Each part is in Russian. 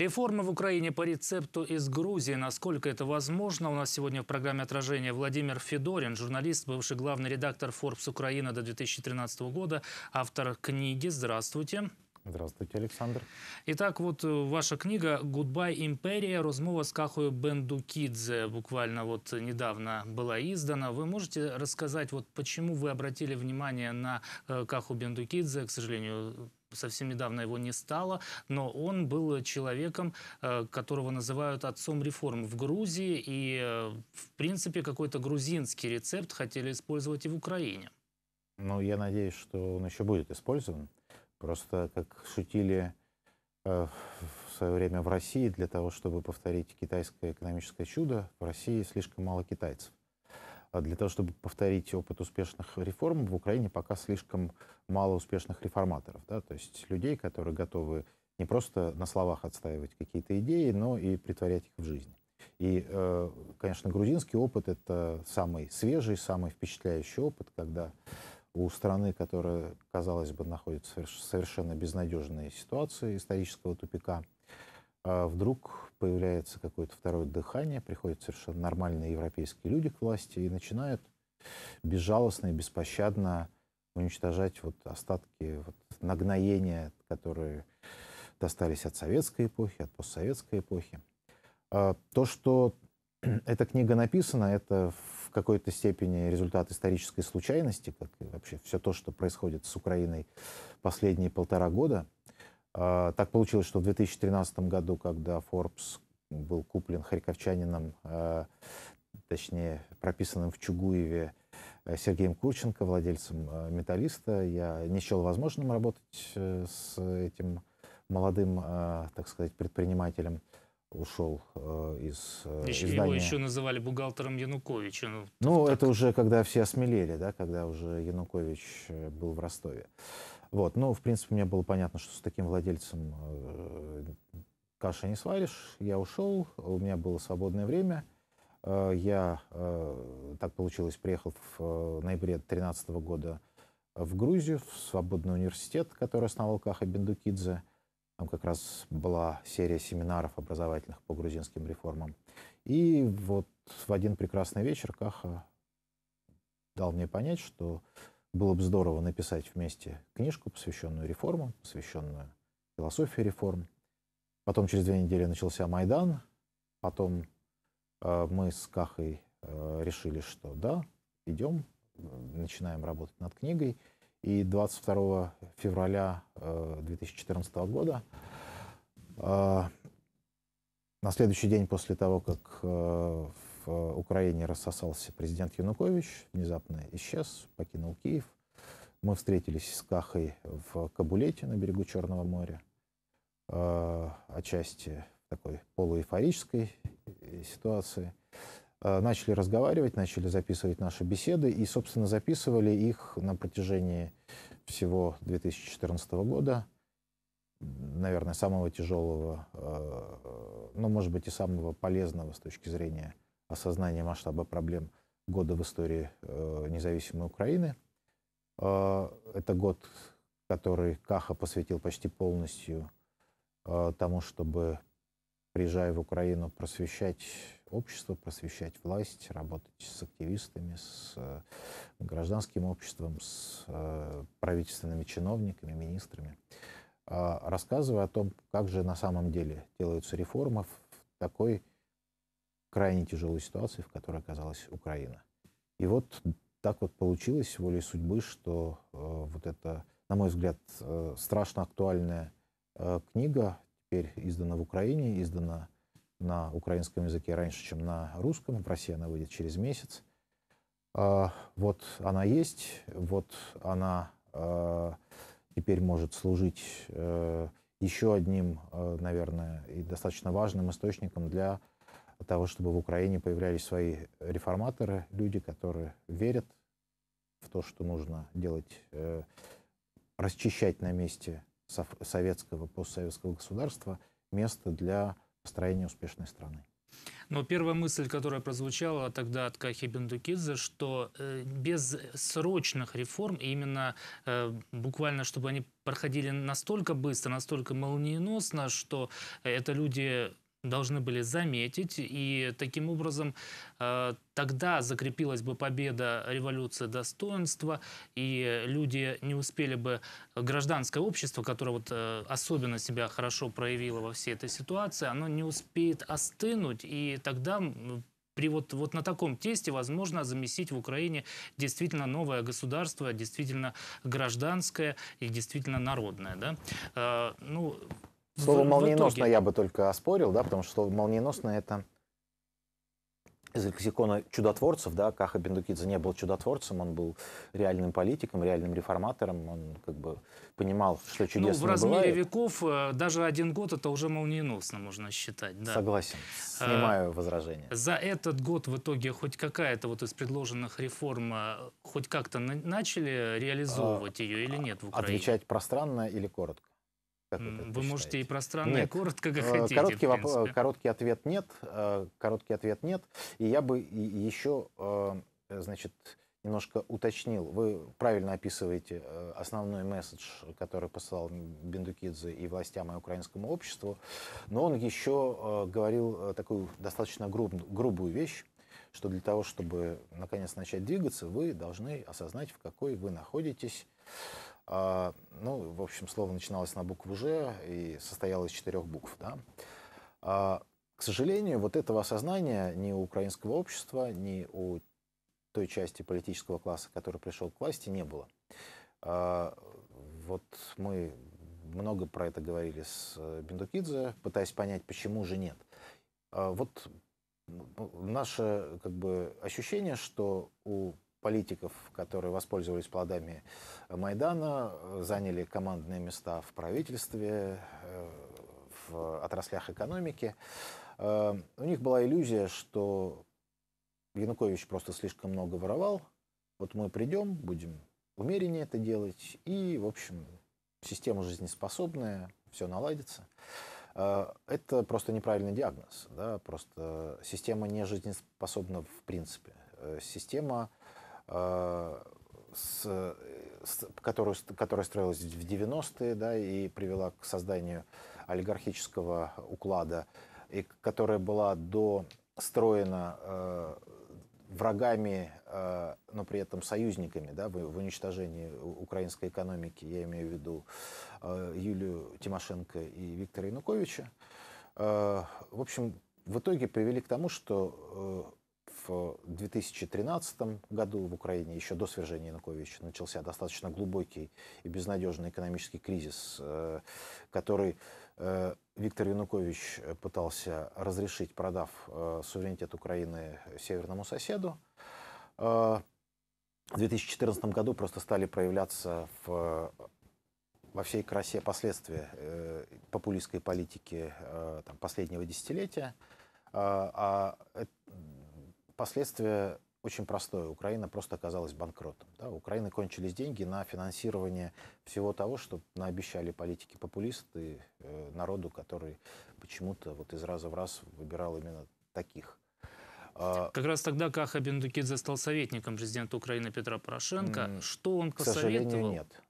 Реформы в Украине по рецепту из Грузии. Насколько это возможно? У нас сегодня в программе отражения Владимир Федорин, журналист, бывший главный редактор Forbes Украина до 2013 года, автор книги. Здравствуйте. Здравствуйте, Александр. Итак, вот э, ваша книга «Гудбай, империя. Розмова с Кахою Бендукидзе» буквально вот недавно была издана. Вы можете рассказать, вот почему вы обратили внимание на э, Каху Бендукидзе? К сожалению, совсем недавно его не стало, но он был человеком, э, которого называют отцом реформ в Грузии, и, э, в принципе, какой-то грузинский рецепт хотели использовать и в Украине. Ну, я надеюсь, что он еще будет использован. Просто, как шутили э, в свое время в России, для того, чтобы повторить китайское экономическое чудо, в России слишком мало китайцев. А для того, чтобы повторить опыт успешных реформ, в Украине пока слишком мало успешных реформаторов, да, то есть людей, которые готовы не просто на словах отстаивать какие-то идеи, но и притворять их в жизнь. И, э, конечно, грузинский опыт — это самый свежий, самый впечатляющий опыт, когда у страны, которая, казалось бы, находится в совершенно безнадежной ситуации исторического тупика, э, вдруг появляется какое-то второе дыхание, приходят совершенно нормальные европейские люди к власти и начинают безжалостно и беспощадно уничтожать вот остатки вот нагноения, которые достались от советской эпохи, от постсоветской эпохи. А, то, что эта книга написана, это в какой-то степени результат исторической случайности, как и вообще все то, что происходит с Украиной последние полтора года – а, так получилось, что в 2013 году, когда Forbes был куплен харьковчанином, а, точнее, прописанным в Чугуеве э, Сергеем Курченко, владельцем э, «Металлиста». Я не счел возможным работать э, с этим молодым, так сказать, предпринимателем ушел из еще, издания. Его еще называли бухгалтером Януковича. Ну, ну так. это уже когда все осмелели, да, когда уже Янукович был в Ростове. Вот. но ну, в принципе, мне было понятно, что с таким владельцем э, каши не сваришь. Я ушел, у меня было свободное время. Э, я, э, так получилось, приехал в э, ноябре 2013 года в Грузию, в свободный университет, который основал Каха Бендукидзе. Там как раз была серия семинаров образовательных по грузинским реформам. И вот в один прекрасный вечер Каха дал мне понять, что было бы здорово написать вместе книжку, посвященную реформам, посвященную философии реформ. Потом через две недели начался Майдан. Потом э, мы с Кахой э, решили, что да, идем, начинаем работать над книгой. И 22 февраля 2014 э, года, э, на следующий день после того, как э, Э, Украине рассосался президент Янукович, внезапно исчез, покинул Киев. Мы встретились с Кахой в Кабулете на берегу Черного моря. Э, отчасти такой полуэйфорической э, ситуации. Начали разговаривать, начали записывать наши беседы и, собственно, записывали их на протяжении всего 2014 года, наверное, самого тяжелого, но ну, может быть, и самого полезного с точки зрения осознание масштаба проблем года в истории э, независимой Украины. Э, это год, который Каха посвятил почти полностью э, тому, чтобы, приезжая в Украину, просвещать общество, просвещать власть, работать с активистами, с гражданским обществом, с правительственными чиновниками, министрами, рассказывая о том, как же на самом деле делаются реформы в такой крайне тяжелой ситуации, в которой оказалась Украина. И вот так вот получилось волей судьбы, что э, вот эта, на мой взгляд, э, страшно актуальная э, книга теперь издана в Украине, издана на украинском языке раньше, чем на русском. В России она выйдет через месяц. Э, вот она есть, вот она э, теперь может служить э, еще одним, э, наверное, и достаточно важным источником для от того, чтобы в Украине появлялись свои реформаторы, люди, которые верят в то, что нужно делать, э, расчищать на месте советского, постсоветского государства место для построения успешной страны. Но первая мысль, которая прозвучала тогда от Кахи Бендукидзе, что э, без срочных реформ, именно э, буквально, чтобы они проходили настолько быстро, настолько молниеносно, что э, это люди должны были заметить, и таким образом э, тогда закрепилась бы победа революции достоинства, и люди не успели бы, гражданское общество, которое вот э, особенно себя хорошо проявило во всей этой ситуации, оно не успеет остынуть, и тогда при вот, вот на таком тесте возможно заместить в Украине действительно новое государство, действительно гражданское и действительно народное. Да? Э, ну, Слово в, молниеносно в я бы только оспорил, да, потому что молниеносно это из лексикона чудотворцев, да, Каха Бендукидзе не был чудотворцем, он был реальным политиком, реальным реформатором, он как бы понимал, что ну, чудес ну, в размере бывает. веков э, даже один год это уже молниеносно можно считать, да. Согласен, э, снимаю а, возражение. За этот год в итоге хоть какая-то вот из предложенных реформ э, хоть как-то начали а, реализовывать а, ее или нет в Украине? Отвечать пространно или коротко? Вы, можете и пространно, нет. и коротко, как э, хотите. Короткий, воп... короткий ответ нет. Э, короткий ответ нет. И я бы еще, э, значит, немножко уточнил. Вы правильно описываете основной месседж, который послал Бендукидзе и властям, и украинскому обществу, но он еще говорил такую достаточно груб, грубую вещь, что для того, чтобы наконец начать двигаться, вы должны осознать, в какой вы находитесь а, ну, в общем, слово начиналось на букву «Ж» и состояло из четырех букв. Да? А, к сожалению, вот этого осознания ни у украинского общества, ни у той части политического класса, который пришел к власти, не было. А, вот мы много про это говорили с э, Бендукидзе, пытаясь понять, почему же нет. А, вот ну, ну, наше как бы, ощущение, что у политиков, которые воспользовались плодами Майдана, заняли командные места в правительстве, э, в отраслях экономики. Э, у них была иллюзия, что Янукович просто слишком много воровал. Вот мы придем, будем умереннее это делать, и, в общем, система жизнеспособная, все наладится. Э, это просто неправильный диагноз. Да? Просто система не жизнеспособна в принципе. Система Э, с, э, с, которую, которая строилась в 90-е да, и привела к созданию олигархического уклада, и которая была достроена э, врагами, э, но при этом союзниками да, в, в уничтожении украинской экономики, я имею в виду э, Юлию Тимошенко и Виктора Януковича, э, в общем, в итоге привели к тому, что э, в 2013 году в Украине, еще до свержения Януковича, начался достаточно глубокий и безнадежный экономический кризис, э, который э, Виктор Янукович пытался разрешить, продав э, суверенитет Украины северному соседу. В 2014 году просто стали проявляться в во всей красе последствия э, популистской политики э, там, последнего десятилетия. А, а Последствия очень простое. Украина просто оказалась банкротом. Да? Украины кончились деньги на финансирование всего того, что наобещали политики-популисты э, народу, который почему-то вот из раза в раз выбирал именно таких. А как раз тогда Каха Бендукидзе стал советником президента Украины Петра Порошенко. что он посоветовал? К сожалению, нет.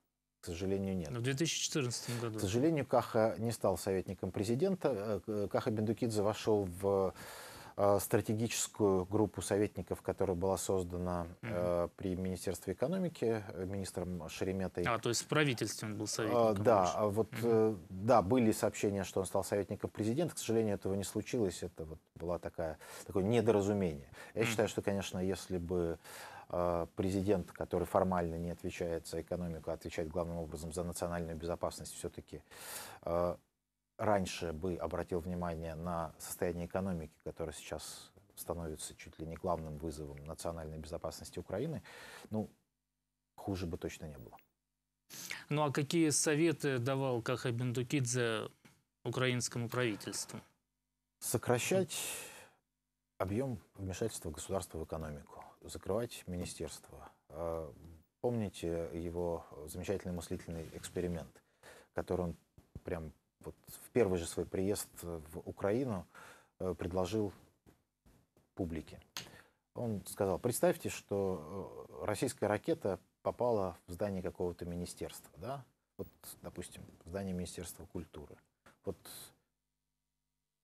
К сожалению, нет. Ну, в 2014 году. К сожалению, Каха не стал советником президента. Э, Каха Бендукидзе вошел в Э, стратегическую группу советников, которая была создана угу. э, при Министерстве экономики э, министром Шереметой. А, то есть в правительстве он был э, советником? Э, да, больше. А вот, угу. э, да, были сообщения, что он стал советником президента. К сожалению, этого не случилось. Это вот была такая, такое недоразумение. Я угу. считаю, что, конечно, если бы президент, который формально не отвечает за экономику, а отвечает главным образом за национальную безопасность, все-таки раньше бы обратил внимание на состояние экономики, которое сейчас становится чуть ли не главным вызовом национальной безопасности Украины, ну, хуже бы точно не было. Ну а какие советы давал Каха Бендукидзе украинскому правительству? Сокращать объем вмешательства государства в экономику, закрывать министерство. А, помните его замечательный мыслительный эксперимент, который он прям вот в первый же свой приезд э, в Украину э, предложил публике. Он сказал, представьте, что э, российская ракета попала в здание какого-то министерства, да? Вот, допустим, здание Министерства культуры. Вот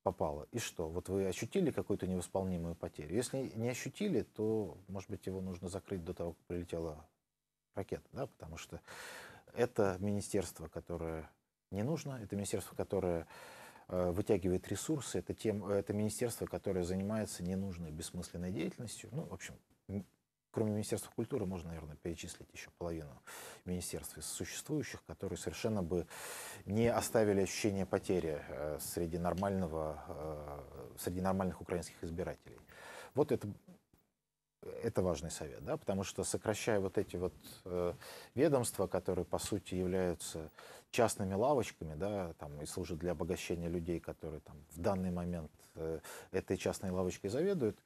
попала. И что? Вот вы ощутили какую-то невосполнимую потерю? Если не ощутили, то, может быть, его нужно закрыть до того, как прилетела ракета, да? Потому что это министерство, которое не нужно. Это министерство, которое э, вытягивает ресурсы, это, тем, э, это министерство, которое занимается ненужной, бессмысленной деятельностью. Ну, в общем, кроме Министерства культуры, можно, наверное, перечислить еще половину министерств из существующих, которые совершенно бы не оставили ощущение потери э, среди, нормального, среди нормальных украинских избирателей. Вот это это важный совет, да, потому что сокращая вот эти вот э, ведомства, которые по сути являются частными лавочками, да, там и служат для обогащения людей, которые там в данный момент э, этой частной лавочкой заведуют,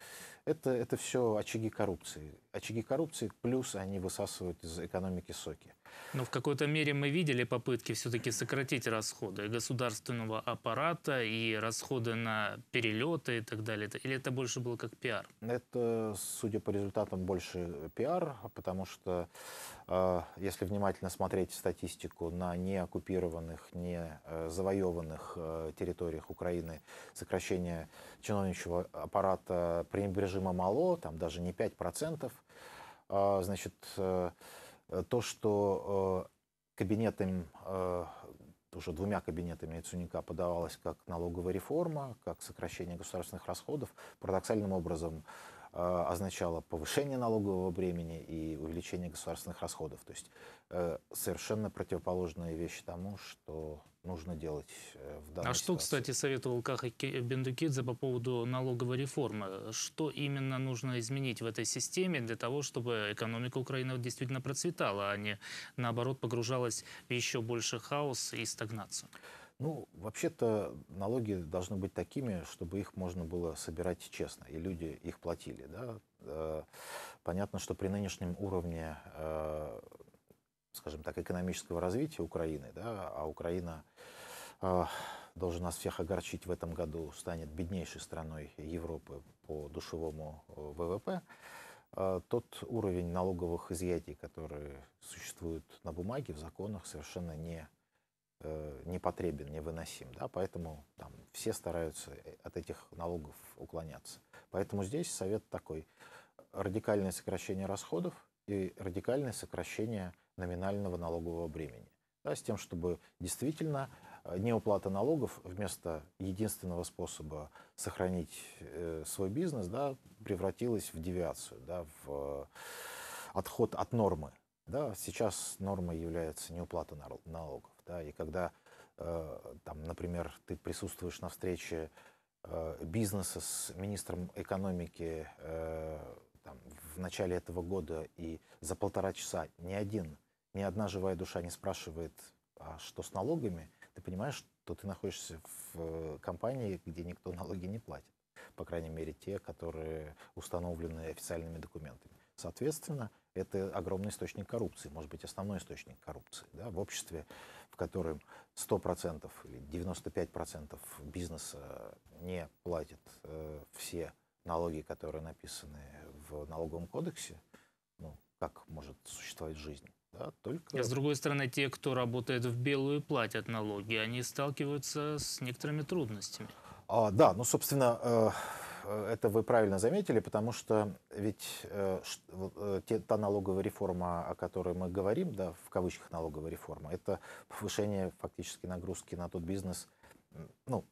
это, это все очаги коррупции. Очаги коррупции, плюс они высасывают из экономики соки. Но в какой-то мере мы видели попытки все-таки сократить расходы государственного аппарата и расходы на перелеты и так далее. Или это больше было как пиар? Это, судя по результатам, больше э, пиар, потому что э, если внимательно смотреть статистику на неоккупированных, не э, завоеванных э, территориях Украины, сокращение чиновничьего аппарата пренебрежительно режима мало, там даже не 5%. А, значит, э, то, что э, кабинетами уже э, двумя кабинетами Яценюка подавалось как налоговая реформа, как сокращение государственных расходов, парадоксальным образом означало повышение налогового бремени и увеличение государственных расходов. То есть совершенно противоположные вещи тому, что нужно делать э, в данной А что, ситуации. кстати, советовал Каха э, Бендукидзе по поводу налоговой реформы? Что именно нужно изменить в этой системе для того, чтобы экономика Украины действительно процветала, а не, наоборот, погружалась в еще больше хаос и стагнацию? Ну, вообще-то налоги должны быть такими, чтобы их можно было собирать честно, и люди их платили. Да? Э, понятно, что при нынешнем уровне скажем так, экономического развития Украины, да, а Украина э, должен нас всех огорчить в этом году, станет беднейшей страной Европы по душевому э, ВВП, э, тот уровень налоговых изъятий, которые существуют на бумаге, в законах, совершенно не э, непотребен, невыносим. Да? Поэтому там, все стараются э, от этих налогов уклоняться. Поэтому здесь совет такой. Радикальное сокращение расходов и радикальное сокращение номинального налогового времени Да, с тем, чтобы действительно э, неуплата налогов вместо единственного способа сохранить э, свой бизнес да, превратилась в девиацию, да, в э, отход от нормы. Да. Сейчас нормой является неуплата налогов. Да, и когда, э, там, например, ты присутствуешь на встрече э, бизнеса с министром экономики э, там, в начале этого года и за полтора часа ни один ни одна живая душа не спрашивает, а что с налогами, ты понимаешь, что ты находишься в э, компании, где никто налоги не платит. По крайней мере, те, которые установлены официальными документами. Соответственно, это огромный источник коррупции, может быть, основной источник коррупции. Да? В обществе, в котором 100% или 95% бизнеса не платит э, все налоги, которые написаны в налоговом кодексе, ну, как может существовать жизнь? Да, только... А с другой стороны, те, кто работает в белую платят налоги, они сталкиваются с некоторыми трудностями. А, да, ну, собственно, э, это вы правильно заметили, потому что ведь э, э, та налоговая реформа, о которой мы говорим, да, в кавычках налоговая реформа, это повышение фактически нагрузки на тот бизнес, ну,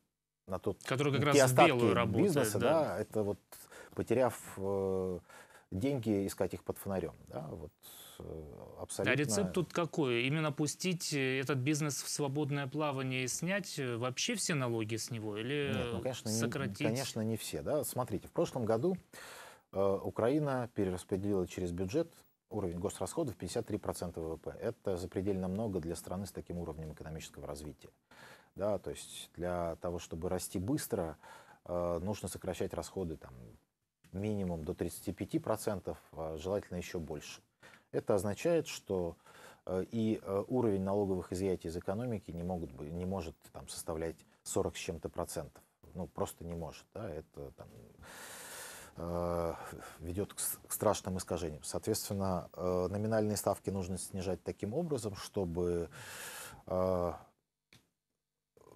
на тот... Который как раз в белую работает, бизнеса, да. да. Это вот потеряв деньги, искать их под фонарем, да, вот Э, абсолютно... А рецепт тут какой? Именно пустить э, этот бизнес в свободное плавание и снять э, вообще все налоги с него? Или Нет, ну, конечно, сократить? Не, конечно, не все. Да? Смотрите, в прошлом году э, Украина перераспределила через бюджет уровень госрасходов 53% ВВП. Это запредельно много для страны с таким уровнем экономического развития. Да, то есть для того, чтобы расти быстро, э, нужно сокращать расходы там, минимум до 35%, а желательно еще больше. Это означает, что э, и э, уровень налоговых изъятий из экономики не, могут, быть, не может там, составлять 40 с чем-то процентов. Ну, просто не может. Да? Это там, э, ведет к, страшным искажениям. Соответственно, номинальные ставки нужно снижать таким образом, чтобы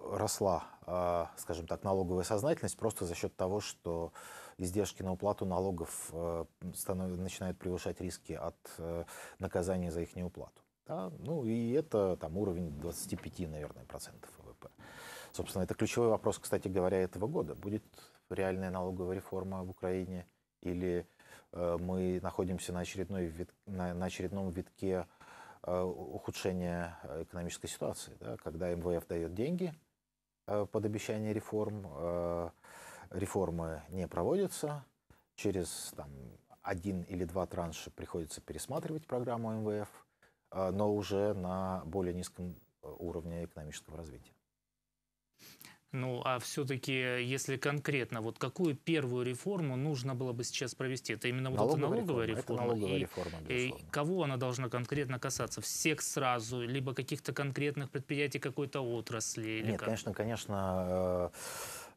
росла, скажем так, налоговая сознательность просто за счет того, что издержки на уплату налогов э, начинают превышать риски от э, наказания за их неуплату. Да? Ну и это там уровень 25, наверное, процентов ВВП. Собственно, это ключевой вопрос, кстати говоря, этого года. Будет реальная налоговая реформа в Украине или э, мы находимся на, очередной вит... на, на очередном витке ухудшения экономической ситуации, да? когда МВФ дает деньги под обещание реформ, реформы не проводятся, через там, один или два транша приходится пересматривать программу МВФ, э, но уже на более низком э, уровне экономического развития. Ну, а все-таки, если конкретно, вот какую первую реформу нужно было бы сейчас провести? Это именно налоговая вот эта налоговая реформа? реформа. Это налоговая и, реформа, безусловно. И кого она должна конкретно касаться? Всех сразу? Либо каких-то конкретных предприятий какой-то отрасли? Или Нет, как? конечно, конечно, э,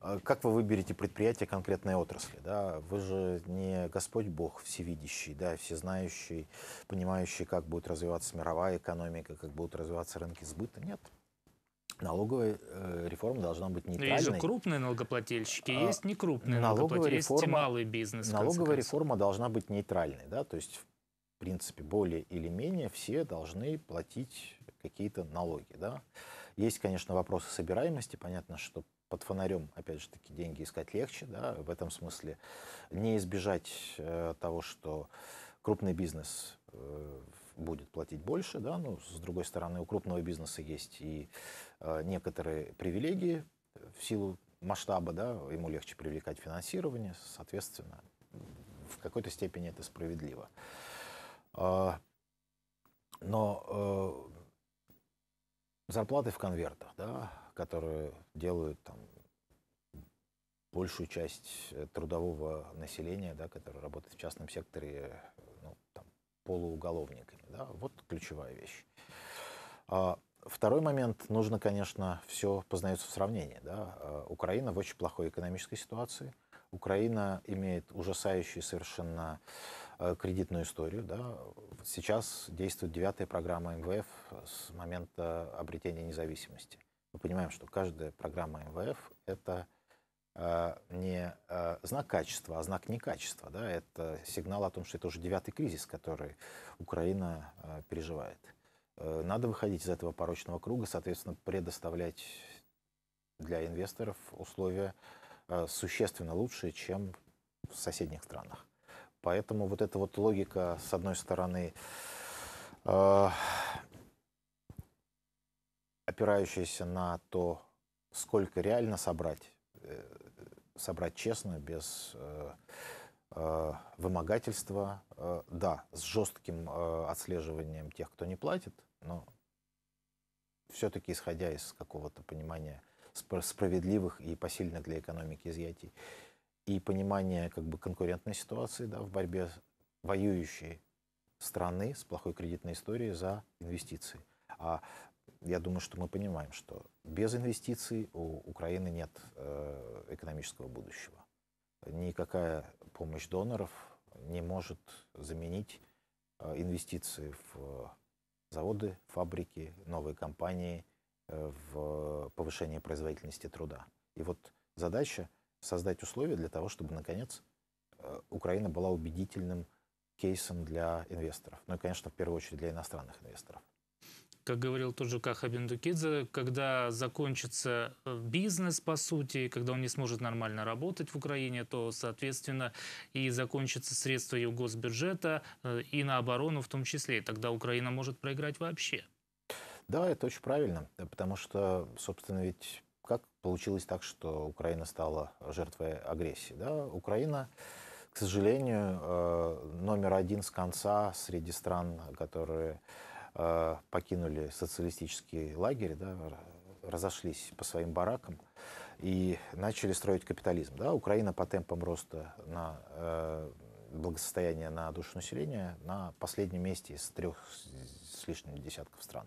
а как вы выберете предприятие конкретной отрасли? Да? Вы же не Господь Бог всевидящий, да, всезнающий, понимающий, как будет развиваться мировая экономика, как будут развиваться рынки сбыта. Нет. Налоговая э, реформа должна быть нейтральной. Ну, есть же крупные налогоплательщики, а, есть некрупные налоговая налогоплательщики, реформа, есть малый бизнес. Налоговая реформа должна быть нейтральной. Да? То есть, в принципе, более или менее все должны платить какие-то налоги. Да? Есть, конечно, вопросы собираемости. Понятно, что под фонарем, опять же таки, деньги искать легче, да, в этом смысле не избежать э, того, что крупный бизнес э, будет платить больше, да, но ну, с другой стороны у крупного бизнеса есть и э, некоторые привилегии в силу масштаба, да, ему легче привлекать финансирование, соответственно, в какой-то степени это справедливо. Но зарплаты в конвертах, да, которые делают там, большую часть э, трудового населения, да, которое работает в частном секторе, э, ну, там, полууголовниками. Да? Вот ключевая вещь. А, второй момент. Нужно, конечно, все познается в сравнении. Да? А, Украина в очень плохой экономической ситуации. Украина имеет ужасающую совершенно э, кредитную историю. Да? Сейчас действует девятая программа МВФ с момента обретения независимости мы понимаем, что каждая программа МВФ — это а, не а, знак качества, а знак некачества. Да? Это сигнал о том, что это уже девятый кризис, который Украина а, переживает. Э, надо выходить из этого порочного круга, соответственно, предоставлять для инвесторов условия существенно лучшие, чем в соседних странах. Поэтому вот эта вот логика, с одной стороны, опирающаяся на то, сколько реально собрать, э, собрать честно, без э, э, вымогательства, да, с жестким отслеживанием тех, кто не платит, но все-таки исходя из какого-то понимания справедливых и посильных для экономики изъятий и понимания как бы конкурентной ситуации да, в борьбе воюющей страны с плохой кредитной историей за инвестиции. А я думаю, что мы понимаем, что без инвестиций у Украины нет э, экономического будущего. Никакая помощь доноров не может заменить э, инвестиции в заводы, фабрики, новые компании, э, в повышение производительности труда. И вот задача создать условия для того, чтобы, наконец, Украина была убедительным кейсом для инвесторов. Ну и, конечно, в первую очередь для иностранных инвесторов как говорил тот же Каха Бендукидзе, когда закончится э, бизнес, по сути, когда он не сможет нормально работать в Украине, то, соответственно, и закончатся средства его госбюджета, э, и на оборону в том числе. И тогда Украина может проиграть вообще. Да, это очень правильно, потому что, собственно, ведь как получилось так, что Украина стала жертвой агрессии? Да? Украина к сожалению, э, номер один с конца среди стран, которые Э, покинули социалистические лагеря, да, разошлись по своим баракам и начали строить капитализм. Да? Украина по темпам роста на э, благосостояние на душу населения на последнем месте из трех с лишним десятков стран.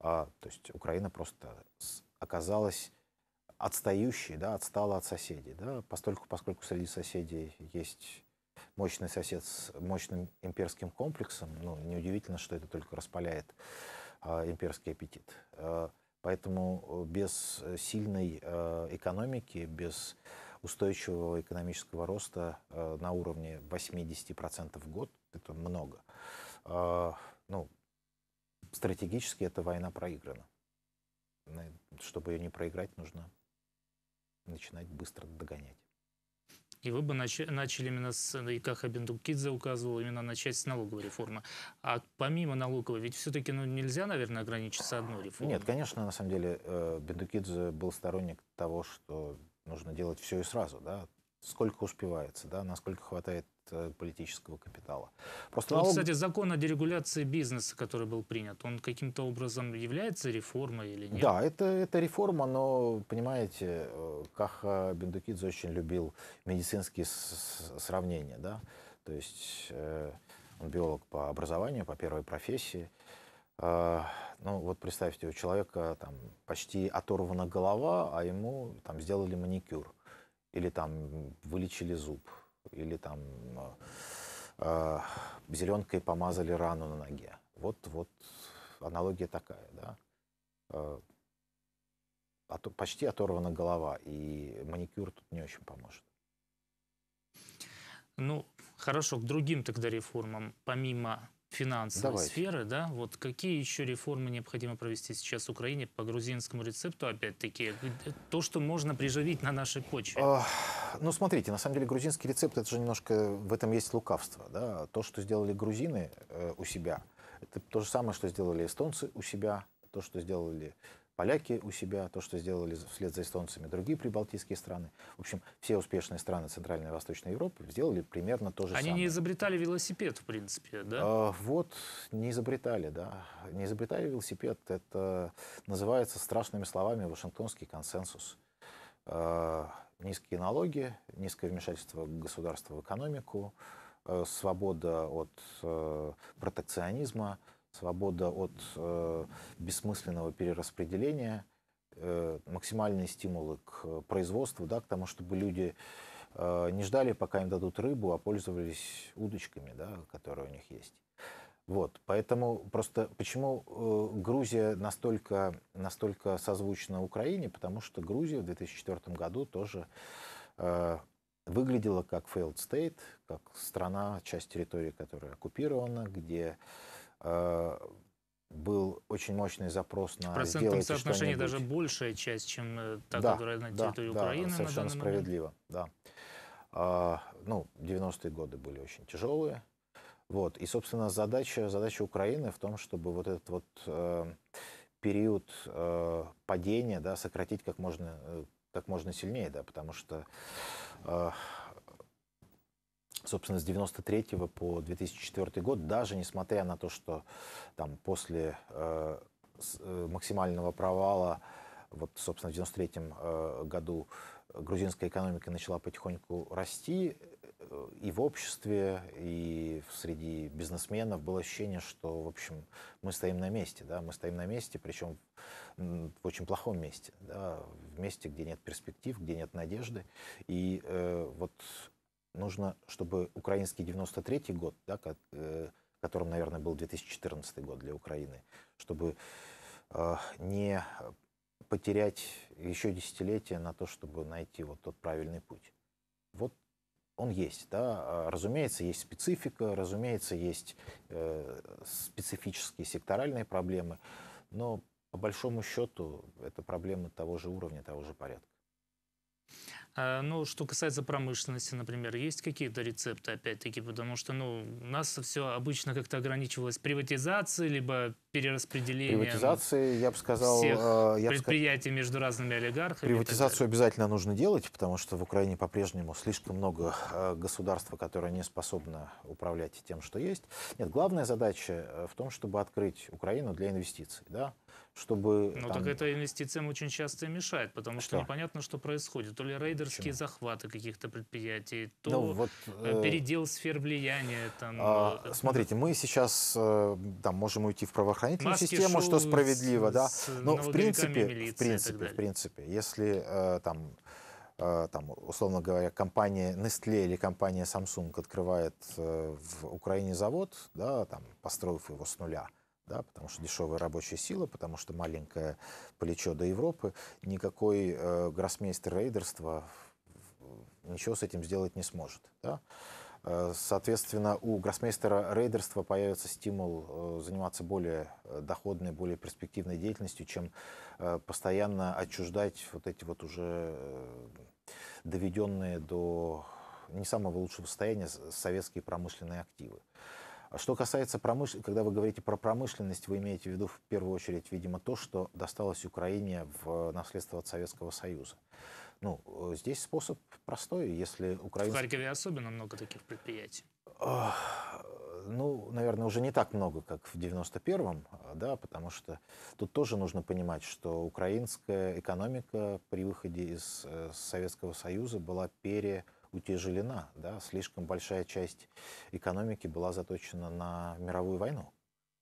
А, то есть Украина просто оказалась отстающей, да, отстала от соседей. Да? Постольку, поскольку среди соседей есть мощный сосед с мощным имперским комплексом, ну, неудивительно, что это только распаляет э, имперский аппетит. А, э, поэтому без сильной э, экономики, без устойчивого экономического роста э, на уровне 80% в год, это много, э, ну, стратегически эта война проиграна. Чтобы ее не проиграть, нужно начинать быстро догонять. И вы бы начали именно с, и как Абендукидзе указывал, именно начать с налоговой реформы. А помимо налоговой, ведь все-таки ну, нельзя, наверное, ограничиться одной реформой. Нет, конечно, на самом деле э, Бендукидзе был сторонник того, что нужно делать все и сразу, да, сколько успевается, да, насколько хватает э, политического капитала. Просто ну вот, налог... кстати, закон о дерегуляции бизнеса, который был принят, он каким-то образом является реформой или нет? Да, это, это реформа, но, понимаете, э, Каха Бендукидзе очень любил медицинские сравнения, да, то есть э, он биолог по образованию, по первой профессии, ну, вот представьте, у человека там почти оторвана голова, а ему там сделали маникюр или там вылечили зуб, или там э, э зеленкой помазали рану на ноге. Вот, вот аналогия такая, да. Э, от, почти оторвана голова, и маникюр тут не очень поможет. Ну, хорошо, к другим тогда реформам, помимо финансовой Давайте. сферы, да, вот какие еще реформы необходимо провести сейчас в Украине по грузинскому рецепту, опять-таки, э, то, что можно приживить на нашей почве? ну, смотрите, на самом деле грузинский рецепт, это же немножко, в этом есть лукавство, да, то, что сделали грузины э, у себя, это то же самое, что сделали эстонцы у себя, то, что сделали поляки у себя, то, что сделали вслед за эстонцами другие прибалтийские страны. В общем, все успешные страны Центральной и Восточной Европы сделали примерно то же Они самое. Они не изобретали велосипед, в принципе, да? А, вот, не изобретали, да. Не изобретали велосипед. Это называется страшными словами Вашингтонский консенсус. А, низкие налоги, низкое вмешательство государства в экономику, а, свобода от а, протекционизма – Свобода от э, бессмысленного перераспределения, э, максимальные стимулы к производству, да, к тому, чтобы люди э, не ждали, пока им дадут рыбу, а пользовались удочками, да, которые у них есть. Вот, поэтому просто почему э, Грузия настолько, настолько созвучна Украине, потому что Грузия в 2004 году тоже э, выглядела как failed state, как страна, часть территории, которая оккупирована, где Э, был очень мощный запрос на В процентном соотношении даже большая часть, чем э, та, да, которая на территории да, Украины совершенно на данный справедливо, момент. да. А, ну, 90-е годы были очень тяжелые. Вот. И, собственно, задача, задача Украины в том, чтобы вот этот вот э, период э, падения да, сократить как можно, э, как можно сильнее, да, потому что э, собственно, с 93 по 2004 год, даже несмотря на то, что там после э, э максимального провала, вот, собственно, в 93 э, году грузинская экономика начала потихоньку расти, э, и в обществе, и среди бизнесменов было ощущение, что, в общем, мы стоим на месте, да, мы стоим на месте, причем в очень плохом месте, да, в месте, где нет перспектив, где нет надежды, и э, вот нужно, чтобы украинский 93-й год, да, э, которым, наверное, был 2014 год для Украины, чтобы э, не потерять еще десятилетия на то, чтобы найти вот тот правильный путь. Вот он есть, да, а, разумеется, есть специфика, разумеется, есть э, специфические секторальные проблемы, но по большому счету это проблемы того же уровня, того же порядка. А, ну, что касается промышленности, например, есть какие-то рецепты, опять-таки, потому что, ну, у нас все обычно как-то ограничивалось приватизацией, либо перераспределением Приватизации, я бы сказал, всех э, предприятий бы... между разными олигархами. Приватизацию обязательно нужно делать, потому что в Украине по-прежнему слишком много э, государства, которое не способно управлять тем, что есть. Нет, главная задача э, в том, чтобы открыть Украину для инвестиций, да, чтобы... Ну там... так это инвестициям очень часто мешает, потому что, что непонятно, что происходит. То ли рейдерские Почему? захваты каких-то предприятий, то да, вот, э, э... передел сфер влияния. Там... А, э, смотрите, мы сейчас э, да, можем уйти в правоохранительную Маски, систему, что справедливо, с, да. Но ну, в принципе, в принципе, в принципе, если э, там там, условно говоря, компания Nestle или компания Samsung открывает в Украине завод, да, там, построив его с нуля, да, потому что дешевая рабочая сила, потому что маленькое плечо до Европы, никакой э, гроссмейстер рейдерства ничего с этим сделать не сможет. Да? Э, соответственно, у гроссмейстера рейдерства появится стимул э, заниматься более э, доходной, более перспективной деятельностью, чем постоянно отчуждать вот эти вот уже доведенные до не самого лучшего состояния советские промышленные активы. А что касается промышленности, когда вы говорите про промышленность, вы имеете в виду в первую очередь, видимо, то, что досталось Украине в э, наследство от Советского Союза. Ну, э, здесь способ простой, если Украина... В Харькове особенно много таких предприятий. Ну, наверное, уже не так много, как в 91-м, да, потому что тут тоже нужно понимать, что украинская экономика при выходе из э, Советского Союза была пере утяжелена. Да? Слишком большая часть экономики была заточена на мировую войну,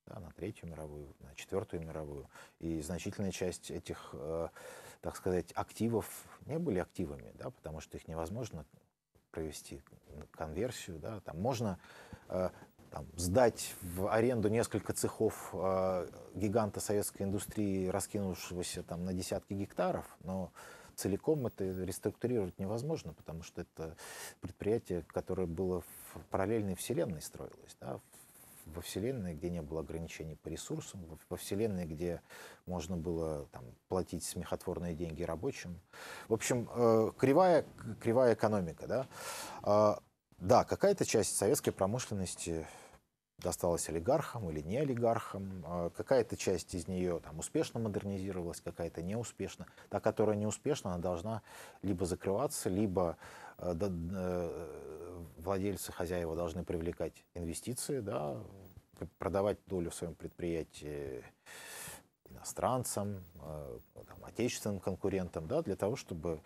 да, на Третью мировую, на Четвертую мировую. И значительная часть этих, э, так сказать, активов не были активами, да, потому что их невозможно провести конверсию. Да, там можно э, там, сдать в аренду несколько цехов э, гиганта советской индустрии, раскинувшегося там, на десятки гектаров, но целиком это реструктурировать невозможно, потому что это предприятие, которое было в параллельной вселенной строилось, да, во вселенной, где не было ограничений по ресурсам, во вселенной, где можно было там, платить смехотворные деньги рабочим. В общем, э, кривая, кривая экономика. Да, а, да какая-то часть советской промышленности досталась олигархам или не олигархам, а, какая-то часть из нее там, успешно модернизировалась, какая-то неуспешно. Та, которая неуспешна, она должна либо закрываться, либо э, э, владельцы, хозяева должны привлекать инвестиции, да, продавать долю в своем предприятии иностранцам, э, там, отечественным конкурентам, да, для того, чтобы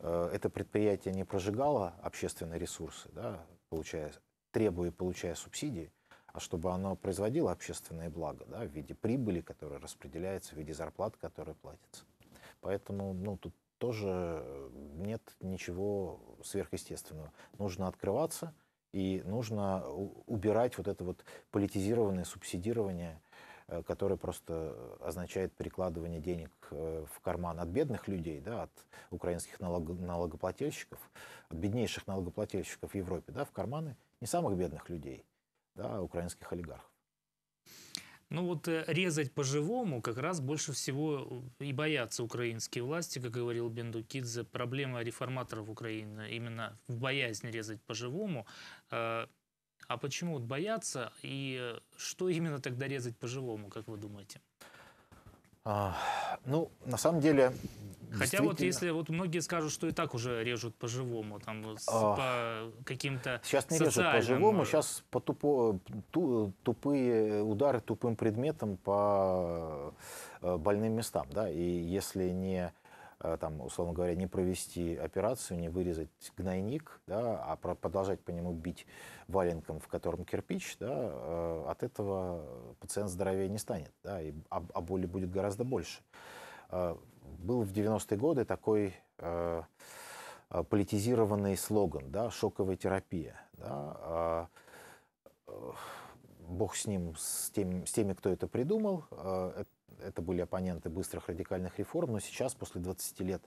это предприятие не прожигало общественные ресурсы, да, получая, требуя и получая субсидии, а чтобы оно производило общественное благо да, в виде прибыли, которая распределяется, в виде зарплат, которая платится. Поэтому ну, тут тоже э, нет ничего сверхъестественного. Нужно открываться и нужно убирать вот это вот политизированное субсидирование, э, которое просто означает перекладывание денег э, в карман от бедных людей, да, от украинских налогоплательщиков, от беднейших налогоплательщиков в Европе да, в карманы не самых бедных людей – да, украинских олигархов. Ну вот э, резать по-живому как раз больше всего э, и боятся украинские власти, как говорил Бендукидзе. Проблема реформаторов Украины именно в боязни резать по-живому. Э, а почему вот боятся и что именно тогда резать по-живому, как вы думаете? А, ну, на самом деле, Хотя вот если вот многие скажут, что и так уже режут по-живому, там вот, по каким-то Сейчас не режут по-живому, э, сейчас по тупо, ту, тупые удары тупым предметом по э, больным местам, да, и если не э, там, условно говоря, не провести операцию, не вырезать гнойник, да, а продолжать по нему бить валенком, в котором кирпич, да, от этого пациент здоровее не станет, да, и, а, а боли будет гораздо больше. Был в 90-е годы такой э, э, политизированный слоган, да, шоковая терапия. Да, а, э, бог с ним, с, тем, с теми, кто это придумал. Э, это были оппоненты быстрых радикальных реформ, но сейчас, после 20 лет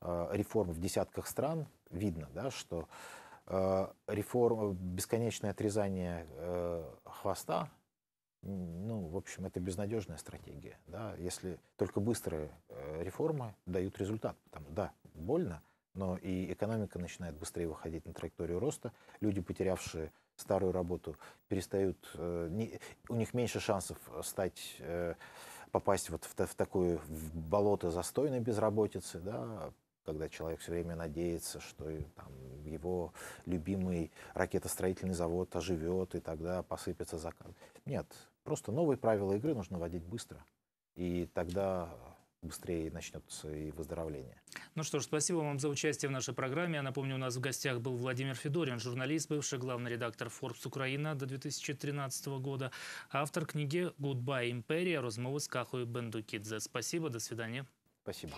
э, реформ в десятках стран, видно, да, что э, реформ, бесконечное отрезание э, хвоста ну, в общем, это безнадежная стратегия. Да? Если только быстрые э, реформы дают результат, потому да, больно, но и экономика начинает быстрее выходить на траекторию роста, люди, потерявшие старую работу, перестают, э, не, у них меньше шансов стать, э, попасть вот в, в такое в болото застойной безработицы, да, когда человек все время надеется, что там, его любимый ракетостроительный завод оживет, и тогда посыпется заказ. Нет, Просто новые правила игры нужно вводить быстро. И тогда быстрее начнется и выздоровление. Ну что ж, спасибо вам за участие в нашей программе. Я напомню, у нас в гостях был Владимир Федорин, журналист, бывший главный редактор Forbes Украина до 2013 года, автор книги "Гудбай империя» Розмовы Скаху и Бендукидзе. Спасибо, до свидания. Спасибо.